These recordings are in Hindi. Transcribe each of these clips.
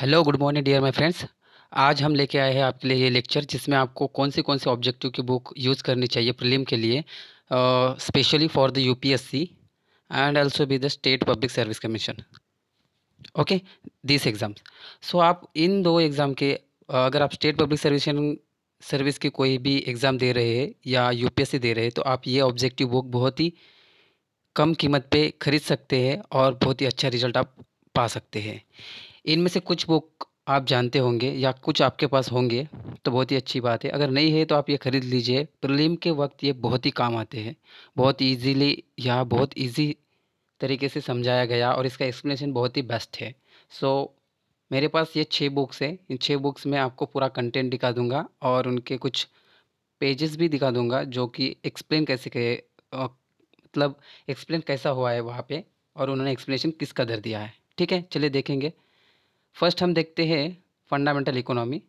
hello good morning dear my friends आज हम लेके आए हैं आपके लिए ये लेक्चर जिसमें आपको कौन से कौन से ऑब्जेक्टिव की बुक यूज़ करनी चाहिए प्रीलिम के लिए specially for the UPSC and also be the state public service commission okay this exams so आप इन दो एग्ज़ाम के अगर आप स्टेट पब्लिक सर्विस सर्विस की कोई भी एग्ज़ाम दे रहे हैं या यू दे रहे हैं तो आप ये ऑब्जेक्टिव बुक बहुत ही कम कीमत पर खरीद सकते हैं और बहुत ही अच्छा रिजल्ट आप पा सकते हैं इनमें से कुछ बुक आप जानते होंगे या कुछ आपके पास होंगे तो बहुत ही अच्छी बात है अगर नहीं है तो आप ये ख़रीद लीजिए प्रलिम के वक्त ये बहुत ही काम आते हैं बहुत ईजीली या बहुत ईजी तरीके से समझाया गया और इसका एक्सप्लेनेशन बहुत ही बेस्ट है सो so, मेरे पास ये छः बुक्स हैं इन छः बुक्स में आपको पूरा कंटेंट दिखा दूँगा और उनके कुछ पेजेस भी दिखा दूँगा जो कि एक्सप्लेन कैसे के मतलब एक्सप्लेन कैसा हुआ है वहाँ पर और उन्होंने एक्सप्लेशन किस कदर दिया है ठीक है चलिए देखेंगे फर्स्ट हम देखते हैं फंडामेंटल इकोनॉमी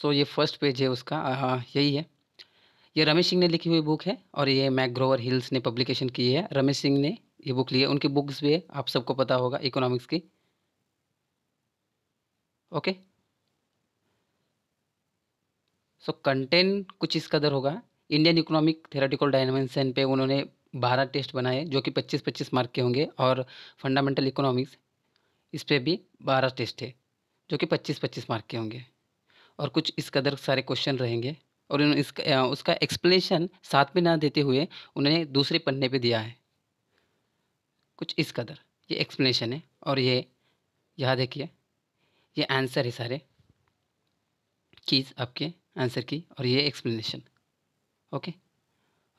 सो ये फर्स्ट पेज है उसका हाँ यही है ये रमेश सिंह ने लिखी हुई बुक है और ये मैक ग्रोवर हिल्स ने पब्लिकेशन की है रमेश सिंह ने ये बुक ली है उनकी बुक्स भी है आप सबको पता होगा इकोनॉमिक्स की ओके सो कंटेंट कुछ इसका दर होगा इंडियन इकोनॉमिक थेरेटिकल डायमेंशन पे उन्होंने बारह टेस्ट बनाए जो कि पच्चीस पच्चीस मार्क के होंगे और फंडामेंटल इकोनॉमिक्स इस पर भी बारह टेस्ट है जो कि पच्चीस पच्चीस मार्क के होंगे और कुछ इस कदर सारे क्वेश्चन रहेंगे और उन्होंने इसका उसका एक्सप्लेनेशन साथ में ना देते हुए उन्होंने दूसरे पन्ने पे दिया है कुछ इस कदर ये एक्सप्लेनेशन है और ये यहाँ देखिए ये आंसर है सारे कीज आपके आंसर की और ये एक्सप्लेनेशन ओके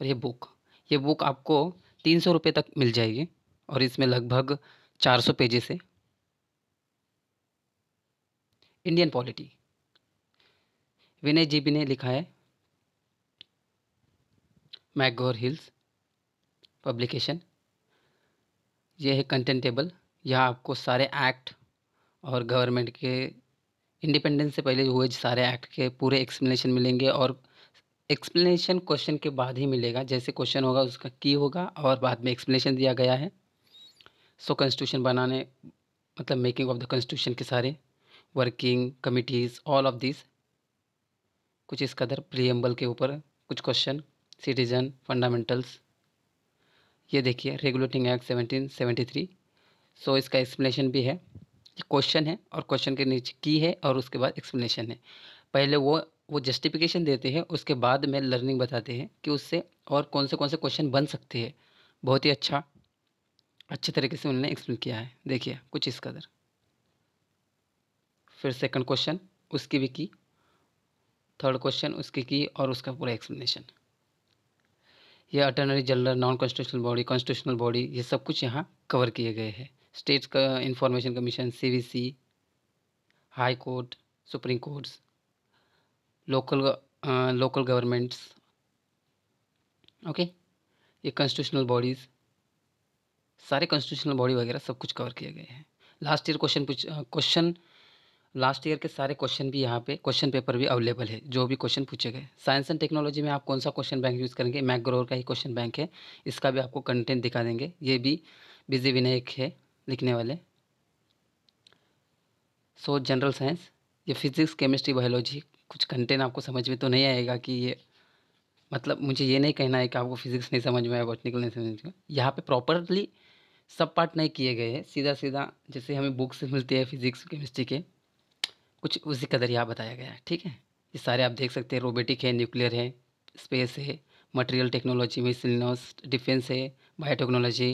और ये बुक ये बुक आपको तीन सौ रुपये तक मिल जाएगी और इसमें लगभग चार सौ पेजेस है इंडियन पॉलिटी विनय जी भी ने लिखा है मैगोर हिल्स पब्लिकेशन ये है कंटेंट टेबल यहाँ आपको सारे एक्ट और गवर्नमेंट के इंडिपेंडेंस से पहले हुए सारे एक्ट के पूरे एक्सप्लेनेशन मिलेंगे और एक्सप्लेनेशन क्वेश्चन के बाद ही मिलेगा जैसे क्वेश्चन होगा उसका की होगा और बाद में एक्सप्लेनेशन दिया गया है सो कॉन्स्टिट्यूशन बनाने मतलब मेकिंग ऑफ द कॉन्स्टिट्यूशन के सारे working committees all of this कुछ इस कदर प्रियम्बल के ऊपर कुछ क्वेश्चन सिटीजन फंडामेंटल्स ये देखिए regulating act seventeen seventy three so इसका एक्सप्लेनेशन भी है क्वेश्चन है और क्वेश्चन के नीचे की है और उसके बाद एक्सप्लेनेशन है पहले वो वो जस्टिफिकेशन देते हैं उसके बाद में लर्निंग बताते हैं कि उससे और कौन से कौन से क्वेश्चन बन सकते हैं बहुत ही अच्छा अच्छे तरीके से उन्होंने एक्सप्लेन किया है देखिए कुछ इस कदर फिर सेकंड क्वेश्चन उसकी भी की थर्ड क्वेश्चन उसकी की और उसका पूरा एक्सप्लेनेशन ये attorney general non constitutional body constitutional body ये सब कुछ यहाँ कवर किए गए हैं स्टेट्स का information commission see high court supreme courts local uh, local governments okay ये कॉन्स्टिट्यूशनल बॉडीज़ सारे कॉन्स्टिट्यूशनल बॉडी वगैरह सब कुछ कवर किया गया है लास्ट ईयर क्वेश्चन पूछ क्वेश्चन लास्ट ईयर के सारे क्वेश्चन भी यहाँ पे क्वेश्चन पेपर भी अवेलेबल है जो भी क्वेश्चन पूछे गए साइंस एंड टेक्नोलॉजी में आप कौन सा क्वेश्चन बैंक यूज़ करेंगे मैकग्रोर का ही क्वेश्चन बैंक है इसका भी आपको कंटेंट दिखा देंगे ये भी बिजी विनायक है लिखने वाले सो जनरल साइंस ये फिजिक्स केमिस्ट्री बायोलॉजी कुछ कंटेंट आपको समझ में तो नहीं आएगा कि ये मतलब मुझे ये नहीं कहना है कि आपको फिजिक्स नहीं समझ में आया बॉटनिकल नहीं समझ में यहाँ पे प्रॉपरली सब पार्ट नहीं किए गए हैं सीधा सीधा जैसे हमें बुक्स मिलती है फिजिक्स केमिस्ट्री के कुछ उसी कदर यहाँ बताया गया है ठीक है ये सारे आप देख सकते हैं रोबोटिक है न्यूक्लियर है स्पेस है मटेरियल टेक्नोलॉजी में डिफेंस है biotechnology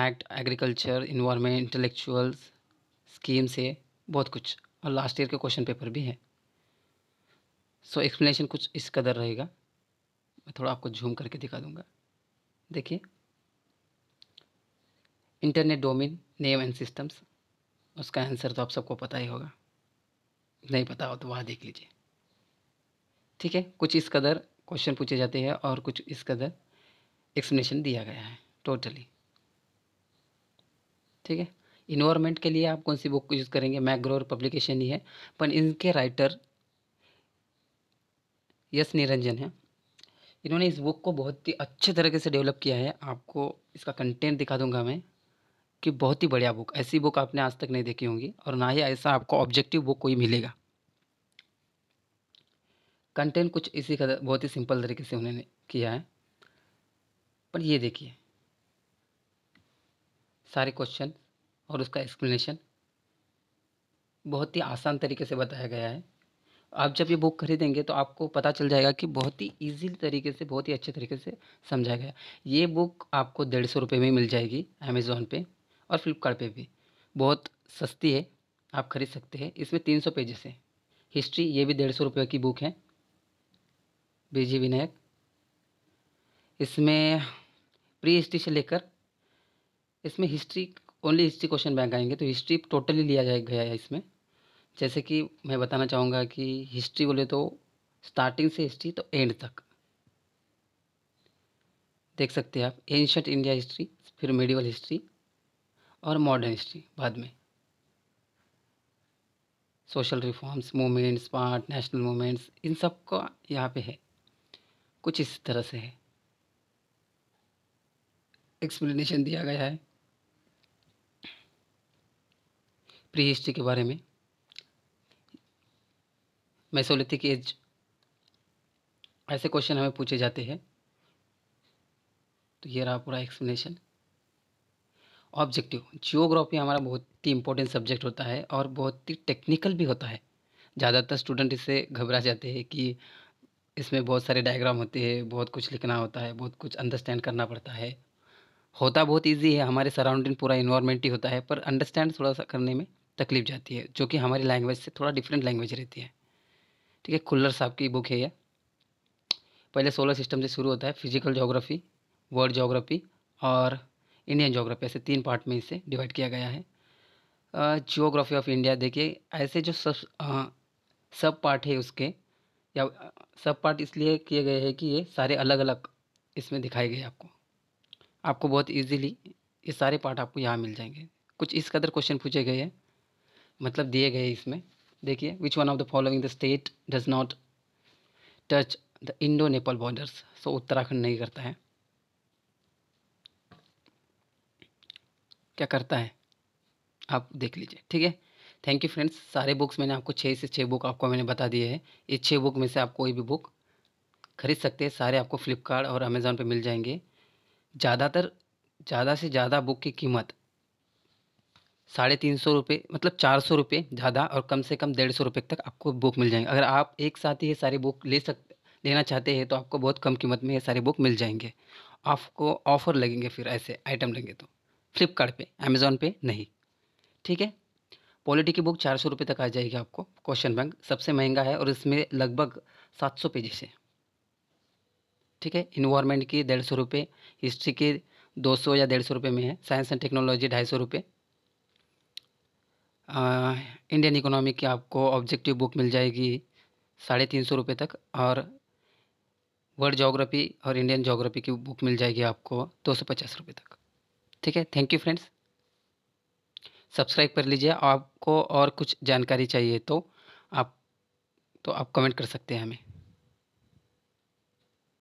act agriculture environment intellectuals schemes है बहुत कुछ और लास्ट ईयर के क्वेश्चन पेपर भी है सो एक्सप्लेनेशन कुछ इस कदर रहेगा मैं थोड़ा आपको झूम करके दिखा दूंगा देखिए internet domain name and systems उसका आंसर तो आप सबको पता ही होगा नहीं पता हो तो वहाँ देख लीजिए ठीक है कुछ इस कदर क्वेश्चन पूछे जाते हैं और कुछ इस कदर एक्सप्लेनेशन दिया गया है टोटली ठीक है इन्वायरमेंट के लिए आप कौन सी बुक यूज़ करेंगे मैग्रोर पब्लिकेशन ही है पर इनके राइटर यस निरंजन है इन्होंने इस बुक को बहुत ही अच्छे तरीके से डेवलप किया है आपको इसका कंटेंट दिखा दूंगा मैं कि बहुत ही बढ़िया बुक ऐसी बुक आपने आज तक नहीं देखी होंगी और ना ही ऐसा आपको ऑब्जेक्टिव बुक कोई मिलेगा कंटेंट कुछ इसी का बहुत ही सिंपल तरीके से उन्होंने किया है पर ये देखिए सारे क्वेश्चन और उसका एक्सप्लेनेशन बहुत ही आसान तरीके से बताया गया है आप जब ये बुक खरीदेंगे तो आपको पता चल जाएगा कि बहुत ही ईजी तरीके से बहुत ही अच्छे तरीके से समझाया गया ये बुक आपको डेढ़ सौ रुपये में मिल जाएगी अमेज़ोन पे और फ्लिपकार्ट पे भी बहुत सस्ती है आप खरीद सकते हैं इसमें तीन सौ पेजेस हैं हिस्ट्री ये भी डेढ़ सौ रुपये की बुक है बीजी विनायक इसमें प्री हिस्ट्री से लेकर इसमें history only history question bank आएंगे तो हिस्ट्री टोटली लिया जाए गया है इसमें जैसे कि मैं बताना चाहूँगा कि हिस्ट्री बोले तो स्टार्टिंग से हिस्ट्री तो एंड तक देख सकते हैं आप एंशंट इंडिया हिस्ट्री फिर मेडिवल हिस्ट्री और मॉडर्न हिस्ट्री बाद में social reforms movements part national movements इन सब का यहाँ पे है कुछ इस तरह से है एक्सप्लेनेशन दिया गया है प्री हिस्ट्री के बारे में मैसोलिथिक एज ऐसे क्वेश्चन हमें पूछे जाते हैं तो ये रहा पूरा एक्सप्लेनेशन ऑब्जेक्टिव जियोग्राफी हमारा बहुत ही इंपॉर्टेंट सब्जेक्ट होता है और बहुत ही टेक्निकल भी होता है ज़्यादातर स्टूडेंट इससे घबरा जाते हैं कि इसमें बहुत सारे डायग्राम होते हैं बहुत कुछ लिखना होता है बहुत कुछ अंडरस्टैंड करना पड़ता है होता बहुत इजी है हमारे सराउंडिंग पूरा इन्वायरमेंट ही होता है पर अंडरस्टैंड थोड़ा सा करने में तकलीफ जाती है जो कि हमारी लैंग्वेज से थोड़ा डिफरेंट लैंग्वेज रहती है ठीक है खुल्लर साहब की बुक है यह पहले सोलर सिस्टम से शुरू होता है फिजिकल जोग्राफी वर्ल्ड जोग्राफी और इंडियन जोग्राफी ऐसे तीन पार्ट में इसे डिवाइड किया गया है जियोग्राफी ऑफ इंडिया देखिए ऐसे जो सब सब पार्ट है उसके या सब पार्ट इसलिए किए गए हैं कि ये सारे अलग अलग इसमें दिखाए गए आपको आपको बहुत इजीली ये सारे पार्ट आपको यहाँ मिल जाएंगे कुछ इस कदर क्वेश्चन पूछे गए हैं मतलब दिए गए इसमें देखिए which one of the following the state does not touch the Indo Nepal borders so Uttarakhand नहीं करता है क्या करता है आप देख लीजिए ठीक है थैंक यू फ्रेंड्स सारे बुक्स मैंने आपको छः से छः बुक आपको मैंने बता दिए हैं इस छः बुक में से आप कोई भी बुक खरीद सकते हैं सारे आपको फ्लिपकार्ट और अमेज़ोन पे मिल जाएंगे ज़्यादातर ज़्यादा से ज़्यादा बुक की कीमत साढ़े तीन सौ रुपये मतलब चार सौ रुपये ज़्यादा और कम से कम डेढ़ सौ रुपये तक आपको बुक मिल जाएंगे अगर आप एक साथ ही ये सारी बुक ले सक लेना चाहते हैं तो आपको बहुत कम कीमत में ये सारे बुक मिल जाएंगे आपको ऑफ़र लगेंगे फिर ऐसे आइटम लेंगे तो फ्लिपकार्ट पे अमेज़ोन पे नहीं ठीक है पॉलिटी की बुक चार सौ रुपये तक आ जाएगी आपको क्वेश्चन बैंक सबसे महंगा है और इसमें लगभग सात सौ पेजेस है ठीक है इन्वायरमेंट की डेढ़ सौ रुपये हिस्ट्री के दो सौ या डेढ़ सौ रुपये में है साइंस एंड टेक्नोलॉजी ढाई सौ रुपये इंडियन इकोनॉमी की आपको ऑब्जेक्टिव बुक मिल जाएगी साढ़े तीन सौ रुपये तक और वर्ल्ड जोग्राफी और इंडियन जोग्राफी की बुक मिल जाएगी आपको दो सौ पचास रुपये तक ठीक है थैंक यू फ्रेंड्स सब्सक्राइब कर लीजिए आपको और कुछ जानकारी चाहिए तो आप तो आप कमेंट कर सकते हैं हमें